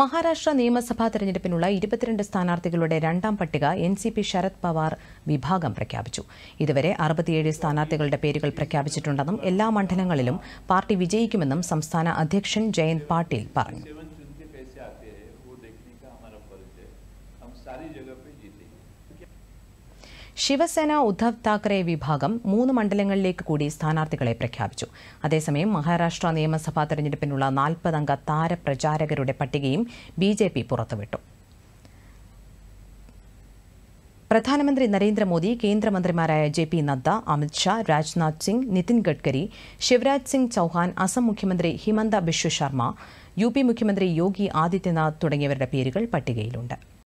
മഹാരാഷ്ട്ര നിയമസഭാ തെരഞ്ഞെടുപ്പിനുള്ള ഇരുപത്തിരണ്ട് സ്ഥാനാർത്ഥികളുടെ രണ്ടാം പട്ടിക N C P Sharad Pawar വിഭാഗം പ്രഖ്യാപിച്ചു ഇതുവരെ അറുപത്തിയേഴ് സ്ഥാനാർത്ഥികളുടെ പേരുകൾ പ്രഖ്യാപിച്ചിട്ടുണ്ടെന്നും എല്ലാ മണ്ഡലങ്ങളിലും പാർട്ടി വിജയിക്കുമെന്നും സംസ്ഥാന അധ്യക്ഷൻ ജയന്ത് പാട്ടീൽ പറഞ്ഞു ശിവസേന ഉദ്ധവ് താക്കറെ വിഭാഗം മൂന്ന് മണ്ഡലങ്ങളിലേക്ക് കൂടി സ്ഥാനാർത്ഥികളെ പ്രഖ്യാപിച്ചു അതേസമയം മഹാരാഷ്ട്ര നിയമസഭാ തെരഞ്ഞെടുപ്പിനുള്ള നാൽപ്പതംഗ താരപ്രചാരകരുടെ പട്ടികയും ബി ജെ പി പുറത്തുവിട്ടു പ്രധാനമന്ത്രി നരേന്ദ്രമോദി കേന്ദ്രമന്ത്രിമാരായ ജെ പി നദ്ദ അമിത്ഷാ രാജ്നാഥ് സിംഗ് നിതിൻ ഗഡ്കരി ശിവരാജ് സിംഗ് ചൌഹാൻ അസം മുഖ്യമന്ത്രി ഹിമന്ത ബിശ്വ ശർമ്മ യു പി മുഖ്യമന്ത്രി യോഗി ആദിത്യനാഥ് തുടങ്ങിയവരുടെ പേരുകൾ പട്ടികയിലുണ്ട്